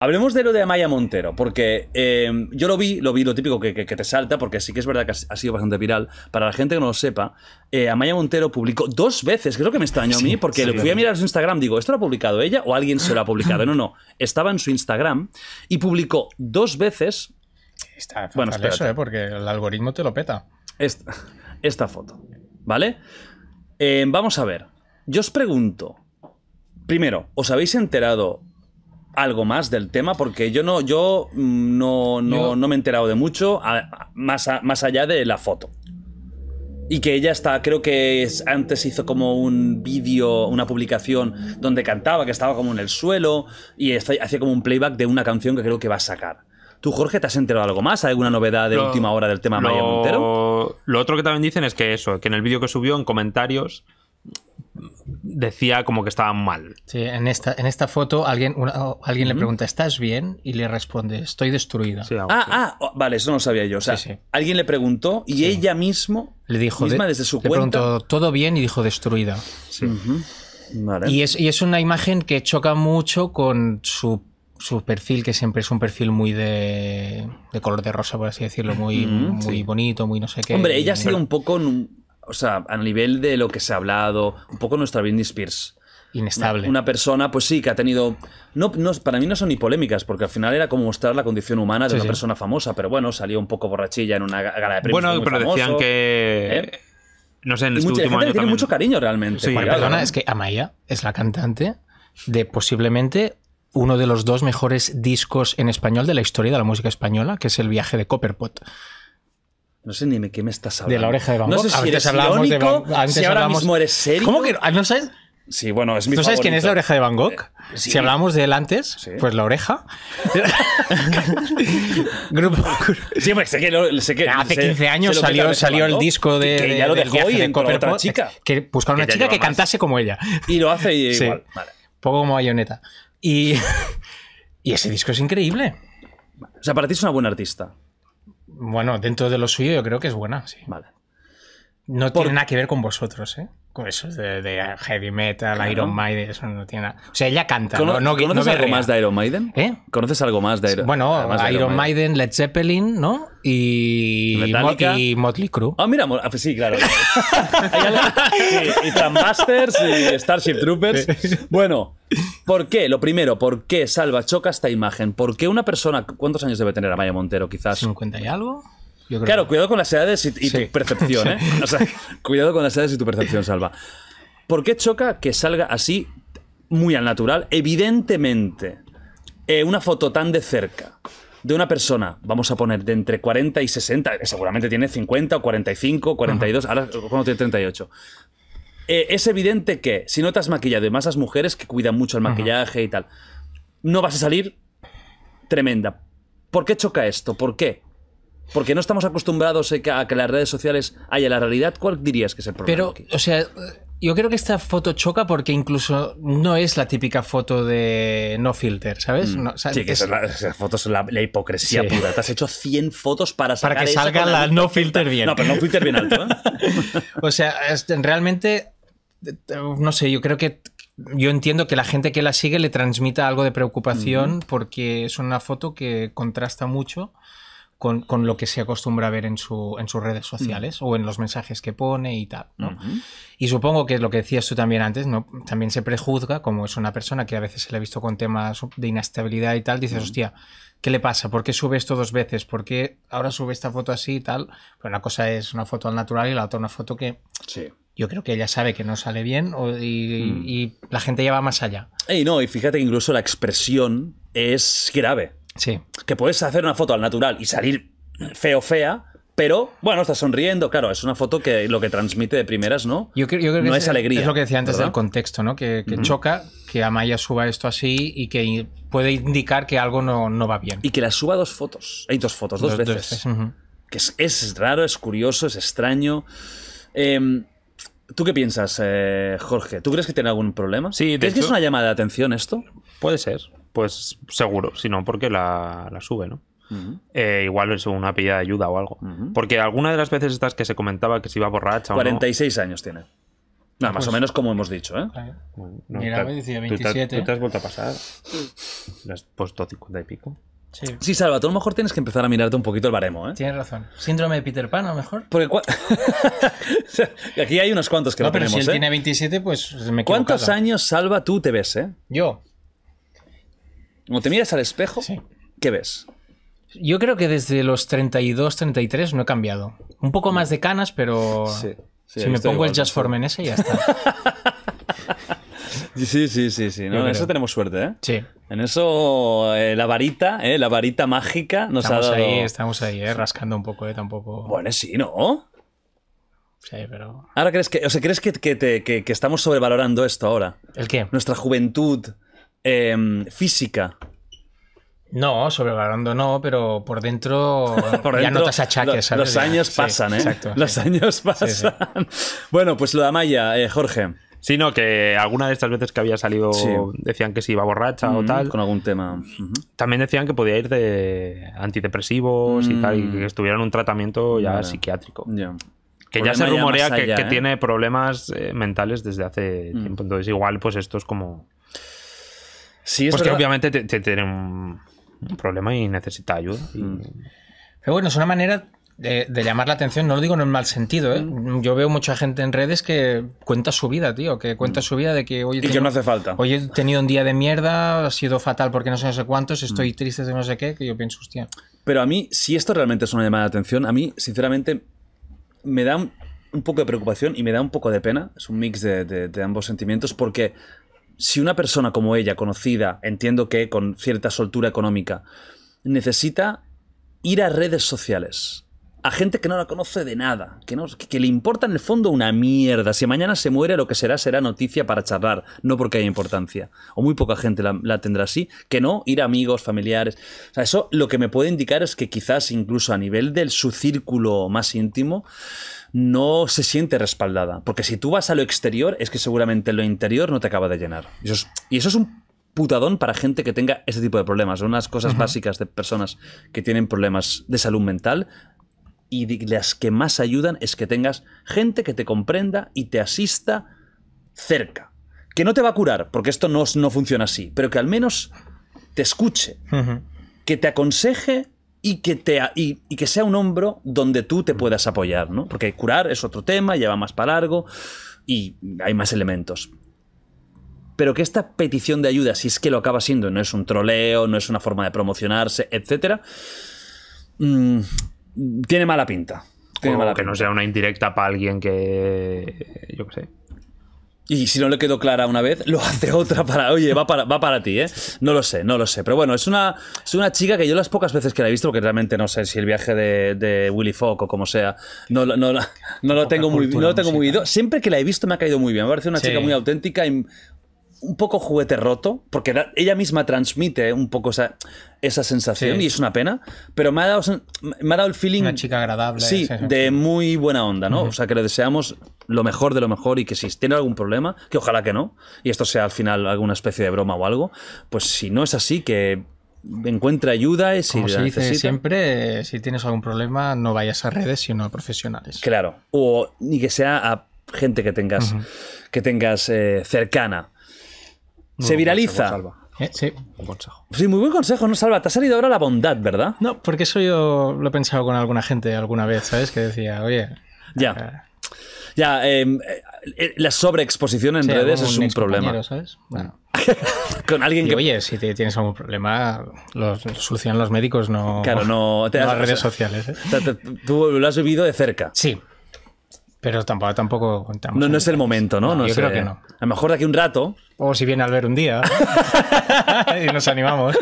Hablemos de lo de Amaya Montero, porque eh, yo lo vi, lo vi, lo típico que, te salta, porque sí que es verdad que ha sido bastante viral. Para la gente que no lo sepa, eh, Amaya Montero publicó dos veces, creo que me extrañó a mí, porque lo fui a mirar su Instagram, digo, ¿esto lo ha publicado ella o alguien se lo ha publicado? No, no, estaba en su Instagram y publicó dos veces. Está bueno, eso, Eh, porque el algoritmo te lo peta. esta foto, ¿vale? Eh, vamos a ver, yo os pregunto, Primero, ¿os habéis enterado algo más del tema? Porque yo no, yo mm, no, no, me he enterado de mucho, más, más allá de la foto. Y que ella está, creo que antes hizo como un vídeo, una publicación donde cantaba, que estaba como en el suelo y hacía como un playback de una canción que creo que va a sacar. ¿Tú, Jorge, te has enterado algo más? alguna novedad de última hora del tema Maya Montero? Lo otro que también dicen es que eso, que en el vídeo que subió en comentarios decía como que estaba mal. Sí, en esta, en esta foto alguien, alguien le pregunta, ¿estás bien? Y le responde, estoy destruida. ah, ah, oh, vale, eso no lo sabía yo. alguien le preguntó y ella mismo, le dijo, misma desde su le preguntó, ¿todo bien? Y dijo, destruida. y, es, y es una imagen que choca mucho con su perfil, que siempre es un perfil muy de, de color de rosa, por así decirlo, muy, bonito, muy no sé qué. Hombre, ella ha sido un poco o sea, a nivel de lo que se ha hablado, un poco nuestra Britney Spears. Inestable. Una, persona, pues sí, que ha tenido. No, no, para mí no son ni polémicas, porque al final era como mostrar la condición humana de una persona famosa, pero bueno, salió un poco borrachilla en una gala de premios. Bueno, pero decían que. ¿eh? No sé, en este Tiene mucho cariño realmente. perdona, es que Amaya es la cantante de posiblemente uno de los dos mejores discos en español de la historia de la música española, que es El viaje de Copperpot. No sé ni de qué me estás hablando. De la oreja de Van Gogh. No sé si eres hablamos irónico, de Van... si ahora mismo eres serio. ¿Cómo que ah, no? sabes? Sí, bueno, es mi ¿No sabes quién es la oreja de Van Gogh? Eh, si hablábamos de él antes, pues la oreja. Grupo. Sí, sé que, sé que Hace 15 años salió, salió el disco de. Que, que lo otra chica. Que buscaron una chica que cantase como ella. Y lo hace y igual. Poco como bayoneta. Y, y ese disco es increíble. O sea, para ti es una buena artista. Bueno, dentro de lo suyo yo creo que es buena, Vale. No tiene nada que ver con vosotros, ¿eh? Con eso de, heavy metal, Iron Maiden, eso no tiene nada. O sea, ella canta. no, no, ¿Conoces algo más de Iron Maiden? ¿Eh? ¿Conoces algo más de Iron Bueno, Iron, Maiden, Led Zeppelin, ¿no? Y, Metallica. y Motley Crue. Ah, mira, ah, pues sí, claro. y, y y Starship Troopers. Bueno. ¿Por qué? Lo primero, ¿por qué Salva choca esta imagen? ¿Por qué una persona, cuántos años debe tener a Maya Montero quizás? ¿50 y algo? claro, cuidado con las edades y, tu percepción, ¿eh? O sea, cuidado con las edades y tu percepción, Salva. ¿Por qué choca que salga así, muy al natural? Evidentemente, eh, una foto tan de cerca de una persona, vamos a poner de entre 40 y 60, seguramente tiene 50 o 45, 42, ahora cuando tiene 38? Eh, es evidente que si no te has maquillado, y más las mujeres que cuidan mucho el maquillaje y tal, no vas a salir tremenda. ¿Por qué choca esto? ¿Por qué? Porque no estamos acostumbrados a que las redes sociales haya la realidad. ¿Cuál dirías que es el problema? Pero, o sea, yo creo que esta foto choca porque incluso no es la típica foto de no filter, ¿sabes? Mm. sí, que es, la, la, hipocresía pura. Te has hecho 100 fotos para sacar Para que salga la, no filter bien. No, pero no filter bien alto. ¿eh? o sea, realmente no sé, yo creo que yo entiendo que la gente que la sigue le transmita algo de preocupación porque es una foto que contrasta mucho con, lo que se acostumbra a ver en, su, en sus redes sociales o en los mensajes que pone y tal. Y supongo que lo que decías tú también antes, ¿no? también se prejuzga, como es una persona que a veces se le ha visto con temas de inestabilidad y tal, dices, hostia, ¿qué le pasa? ¿Por qué sube esto dos veces? ¿Por qué ahora sube esta foto así y tal? Pero pues una cosa es una foto al natural y la otra una foto que... Sí yo creo que ella sabe que no sale bien mm. y, la gente ya va más allá. Y no, y fíjate que incluso la expresión es grave. Sí. Que puedes hacer una foto al natural y salir feo, fea, pero bueno, está sonriendo, claro, es una foto que lo que transmite de primeras, ¿no? Yo, creo, que es, alegría. Es lo que decía antes del contexto, ¿no? Que, choca que Amaya suba esto así y que puede indicar que algo no, va bien. Y que la suba dos fotos, hay dos fotos, dos, veces. Que es, es, raro, es curioso, es extraño. Em, ¿Tú qué piensas, eh, Jorge? ¿Tú crees que tiene algún problema? Sí, ¿Crees que es una llamada de atención esto? Puede ser, pues seguro, si no, porque la, sube, ¿no? Eh, igual es una pilla de ayuda o algo. Porque alguna de las veces estas que se comentaba que se iba borracha 46 o no, años tiene. Ah, más pues- o menos como hemos dicho, ¿eh? Mira, decía 27. ¿tú te, vuelto a pasar? ¿Le has puesto 50 y pico? Sí. Salva, tú a lo mejor tienes que empezar a mirarte un poquito el baremo, ¿eh? Tienes razón. Síndrome de Peter Pan, a lo mejor. Porque aquí hay unos cuantos que no, no pero si él ¿eh? tiene 27, pues me he ¿Cuántos años, Salva, tú te ves, eh? Yo. Como te miras al espejo, ¿qué ves? Yo creo que desde los 32, 33 no he cambiado. Un poco más de canas, pero si me pongo el Just for Men ese, ya está. Sí, sí, sí, sí. en eso tenemos suerte, ¿eh? Sí. En eso eh, la varita, ¿eh? la varita mágica nos ha dado... Ahí, estamos ahí, eh, rascando un poco, ¿eh? Tampoco... Bueno, sí, ¿no? Sí, pero... Ahora crees que... O ¿crees que, estamos sobrevalorando esto ahora? ¿El qué? Nuestra juventud em, física. No, sobrevalorando no, pero por dentro, por ya notas achaques. ¿sabes? Los años pasan, ¿eh? Exacto, los años pasan. bueno, pues lo de Amaya, eh, Jorge. Sí, no, que alguna de estas veces que había salido decían que se iba borracha o mm, tal. Con algún tema. También decían que podía ir de antidepresivos y tal, y mm. que estuviera en un tratamiento ya psiquiátrico. Que ya se rumorea que, ¿eh? tiene problemas eh, mentales desde hace mm. tiempo. Entonces, igual, pues esto es como. Sí, es pues que obviamente tiene un, problema y necesita ayuda. Pero bueno, es una manera de, llamar la atención, no lo digo en el mal sentido, ¿eh? mm. Yo veo mucha gente en redes que cuenta su vida, tío, que cuenta mm. su vida de que hoy... Y no hace falta. Hoy he tenido un día de mierda, ha sido fatal porque no sé no sé cuántos, mm. estoy triste de no sé qué, que yo pienso, hostia. Pero a mí, si esto realmente es una llamada de atención, a mí, sinceramente, me da un, poco de preocupación y me da un poco de pena, es un mix de ambos sentimientos, porque si una persona como ella, conocida, entiendo que con cierta soltura económica, necesita ir a redes sociales a gente que no la conoce de nada, que, no, que, le importa en el fondo una mierda. Si mañana se muere, lo que será será noticia para charlar, no porque haya importancia. O muy poca gente la, tendrá así, que no ir a amigos, familiares. O eso lo que me puede indicar es que quizás incluso a nivel del su círculo más íntimo, no se siente respaldada. Porque si tú vas a lo exterior, es que seguramente lo interior no te acaba de llenar. y eso es, un putadón para gente que tenga ese tipo de problemas. Son unas cosas básicas de personas que tienen problemas de salud mental y las que más ayudan es que tengas gente que te comprenda y te asista cerca. Que no te va a curar, porque esto no, no funciona así, pero que al menos te escuche, que te aconseje y que, te, que sea un hombro donde tú te puedas apoyar, ¿no? Porque curar es otro tema, lleva más para largo y hay más elementos. Pero que esta petición de ayuda, si es que lo acaba siendo, no es un troleo, no es una forma de promocionarse, etcétera mm, tiene mala pinta. Tiene que no sea una indirecta para alguien que. Yo qué sé. Y si no le quedó clara una vez, lo hace otra para. Oye, va para, va para ti, ¿eh? No lo sé, no lo sé. Pero bueno, es una, es una chica que yo las pocas veces que la he visto, porque realmente no sé si el viaje de, Willy Fogg o como sea, no, no, no, lo tengo muy, no tengo muy Siempre que la he visto me ha caído muy bien. Me parece una chica muy auténtica y un poco juguete roto, porque ella misma transmite un poco esa, sensación y es una pena, pero me ha dado, el feeling... Una chica agradable. Sí, de muy buena onda, ¿no? O sea, que le deseamos lo mejor de lo mejor y que si tiene algún problema, que ojalá que no, y esto sea al final alguna especie de broma o algo, pues si no es así, que encuentre ayuda y si Como se dice siempre, si tienes algún problema, no vayas a redes, sino a profesionales. Claro, o ni que sea a gente que tengas, eh, cercana se viraliza. Eh, sí. Un consejo. Sí, muy buen consejo, ¿no, Salva? Te ha salido ahora la bondad, ¿verdad? No, porque eso yo lo he pensado con alguna gente alguna vez, ¿sabes? Que decía, oye. Ya. Eh, ya, em, eh, la sobreexposición en redes es un problema. con alguien que... oye, si te tienes algún problema, lo solucionan los médicos, no, no, te las redes sociales. tú lo has vivido de cerca. Sí, pero tampoco, tampoco No, no es el momento, ¿no? no, yo creo que no. A lo mejor de aquí un rato. O si viene al ver un día. y nos animamos.